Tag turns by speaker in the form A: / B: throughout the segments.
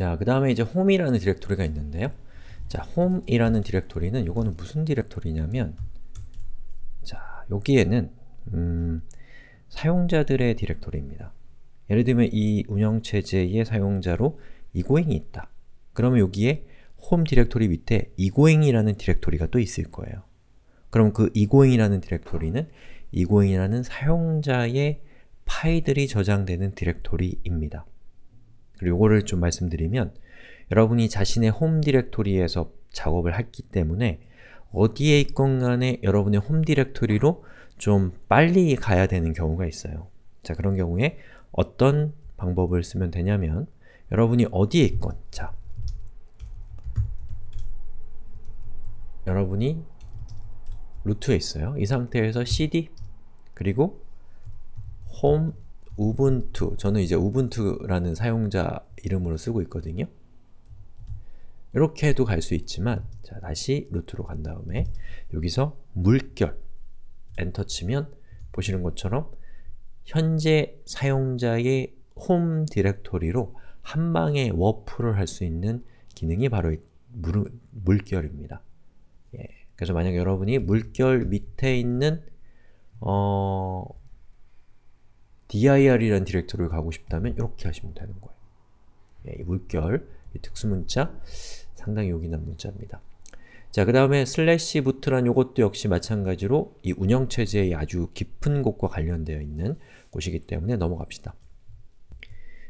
A: 자, 그 다음에 이제 홈이라는 디렉토리가 있는데요. 자, 홈이라는 디렉토리는 요거는 무슨 디렉토리냐면 자, 여기에는 음, 사용자들의 디렉토리입니다. 예를 들면 이 운영체제의 사용자로 이고잉이 있다. 그러면 여기에 홈 디렉토리 밑에 이고잉이라는 디렉토리가 또 있을 거예요. 그럼 그 이고잉이라는 디렉토리는 이고잉이라는 사용자의 파일들이 저장되는 디렉토리입니다. 그리고 이거를 좀 말씀드리면 여러분이 자신의 홈 디렉토리에서 작업을 했기 때문에 어디에 있건 간에 여러분의 홈 디렉토리로 좀 빨리 가야 되는 경우가 있어요. 자, 그런 경우에 어떤 방법을 쓰면 되냐면 여러분이 어디에 있건 자 여러분이 루트에 있어요. 이 상태에서 cd 그리고 home 우분투 저는 이제 우분투라는 사용자 이름으로 쓰고 있거든요 이렇게도 갈 수 있지만 자, 다시 루트로 간 다음에 여기서 물결 엔터 치면 보시는 것처럼 현재 사용자의 홈 디렉토리로 한 방에 워프를 할 수 있는 기능이 바로 물, 물결입니다. 예, 그래서 만약 여러분이 물결 밑에 있는 어, dir이라는 디렉터리를 가고 싶다면 이렇게 하시면 되는 거예요. 예, 이 물결, 이 특수문자, 상당히 요긴한 문자입니다. 자, 그 다음에 슬래시 부트란 요것도 역시 마찬가지로 이 운영체제의 아주 깊은 곳과 관련되어 있는 곳이기 때문에 넘어갑시다.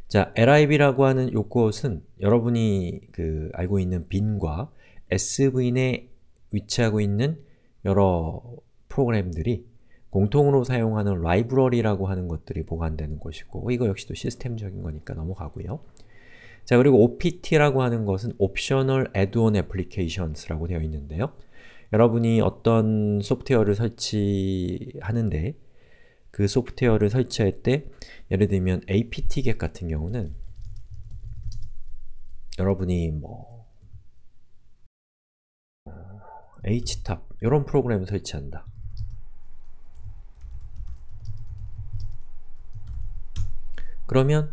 A: 자, lib라고 하는 요것은 여러분이 그 알고 있는 빈과 svn에 위치하고 있는 여러 프로그램들이 공통으로 사용하는 라이브러리라고 하는 것들이 보관되는 곳이고 이거 역시도 시스템적인 거니까 넘어가고요. 자 그리고 OPT라고 하는 것은 Optional Add-on Applications라고 되어 있는데요. 여러분이 어떤 소프트웨어를 설치하는데 그 소프트웨어를 설치할 때 예를 들면 apt-get 같은 경우는 여러분이 뭐 htop 이런 프로그램을 설치한다 그러면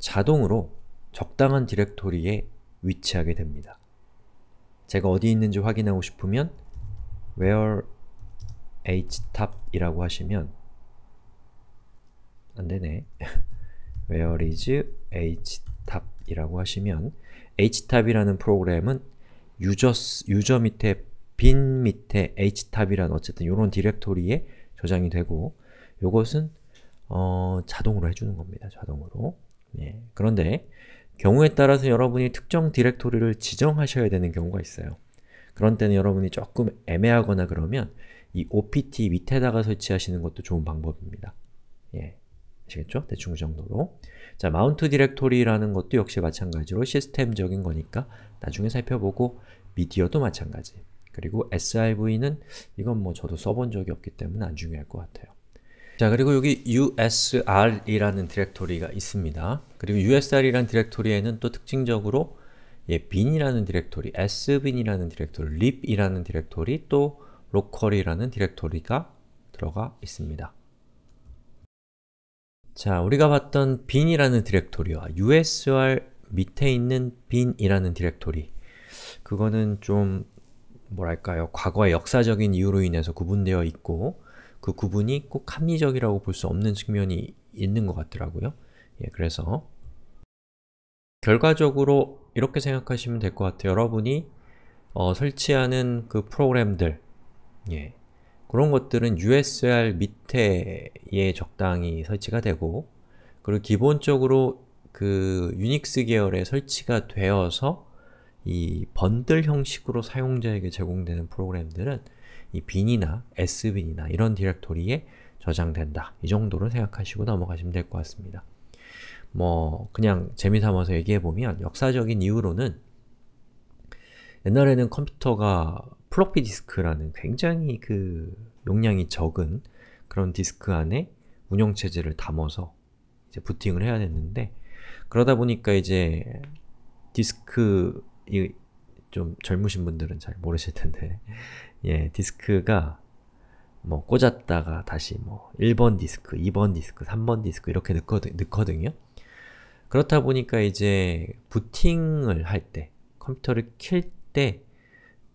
A: 자동으로 적당한 디렉토리에 위치하게 됩니다. 제가 어디 있는지 확인하고 싶으면 where htop이라고 하시면 안되네 where is htop이라고 하시면 htop이라는 프로그램은 유저, 유저 밑에 빈 밑에 htop이란 어쨌든 이런 디렉토리에 저장이 되고 이것은 어, 자동으로 해주는 겁니다. 자동으로. 예. 그런데 경우에 따라서 여러분이 특정 디렉토리를 지정하셔야 되는 경우가 있어요. 그런 때는 여러분이 조금 애매하거나 그러면 이 opt 밑에다가 설치하시는 것도 좋은 방법입니다. 예. 아시겠죠? 대충 그 정도로. 자, 마운트 디렉토리라는 것도 역시 마찬가지로 시스템적인 거니까 나중에 살펴보고 미디어도 마찬가지. 그리고 SIV는 이건 뭐 저도 써본 적이 없기 때문에 안 중요할 것 같아요. 자 그리고 여기 usr이라는 디렉토리가 있습니다. 그리고 usr이라는 디렉토리에는 또 특징적으로 예, bin이라는 디렉토리, sbin이라는 디렉토리, lib이라는 디렉토리, 또 local이라는 디렉토리가 들어가 있습니다. 자, 우리가 봤던 bin이라는 디렉토리와 usr 밑에 있는 bin이라는 디렉토리 그거는 좀 뭐랄까요, 과거의 역사적인 이유로 인해서 구분되어 있고 그 구분이 꼭 합리적이라고 볼 수 없는 측면이 있는 것 같더라고요. 예, 그래서 결과적으로 이렇게 생각하시면 될 것 같아요. 여러분이 어, 설치하는 그 프로그램들 예, 그런 것들은 USR 밑에에 적당히 설치가 되고 그리고 기본적으로 그 유닉스 계열에 설치가 되어서 이 번들 형식으로 사용자에게 제공되는 프로그램들은 이 빈이나 s빈이나 이런 디렉토리에 저장된다. 이 정도로 생각하시고 넘어가시면 될 것 같습니다. 뭐 그냥 재미삼아서 얘기해보면 역사적인 이유로는 옛날에는 컴퓨터가 플로피 디스크라는 굉장히 그 용량이 적은 그런 디스크 안에 운영체제를 담아서 이제 부팅을 해야 됐는데 그러다 보니까 이제 디스크 좀 젊으신 분들은 잘 모르실 텐데 예, 디스크가 뭐 꽂았다가 다시 뭐 1번 디스크, 2번 디스크, 3번 디스크 이렇게 넣거든, 넣거든요. 그렇다 보니까 이제 부팅을 할 때, 컴퓨터를 킬때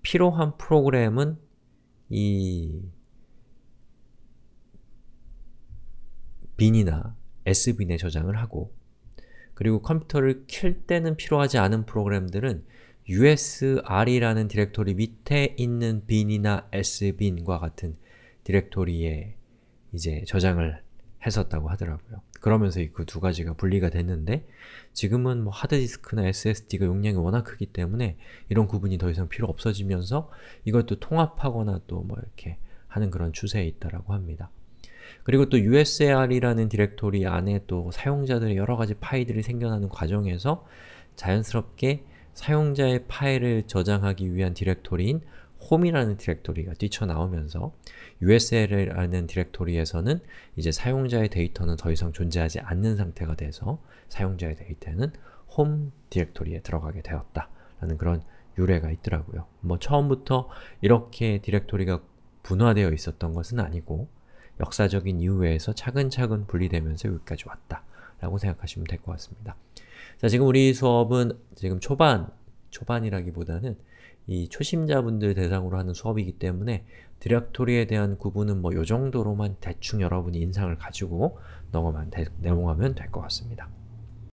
A: 필요한 프로그램은 이 빈이나 s빈에 저장을 하고 그리고 컴퓨터를 킬 때는 필요하지 않은 프로그램들은 usr이라는 디렉토리 밑에 있는 bin이나 sbin과 같은 디렉토리에 이제 저장을 했었다고 하더라고요. 그러면서 그 두 가지가 분리가 됐는데 지금은 뭐 하드디스크나 SSD가 용량이 워낙 크기 때문에 이런 구분이 더 이상 필요 없어지면서 이것도 통합하거나 또 뭐 이렇게 하는 그런 추세에 있다라고 합니다. 그리고 또 USR이라는 디렉토리 안에 또 사용자들의 여러 가지 파일들이 생겨나는 과정에서 자연스럽게 사용자의 파일을 저장하기 위한 디렉토리인 홈이라는 디렉토리가 뛰쳐나오면서 USL이라는 디렉토리에서는 이제 사용자의 데이터는 더 이상 존재하지 않는 상태가 돼서 사용자의 데이터는 홈 디렉토리에 들어가게 되었다 라는 그런 유래가 있더라고요. 뭐 처음부터 이렇게 디렉토리가 분화되어 있었던 것은 아니고 역사적인 이유에서 차근차근 분리되면서 여기까지 왔다 라고 생각하시면 될 것 같습니다. 자, 지금 우리 수업은 지금 초반, 초반이라기보다는 이 초심자분들 대상으로 하는 수업이기 때문에 디렉토리에 대한 구분은 뭐요 정도로만 대충 여러분이 인상을 가지고 넘어가면 될 것 같습니다.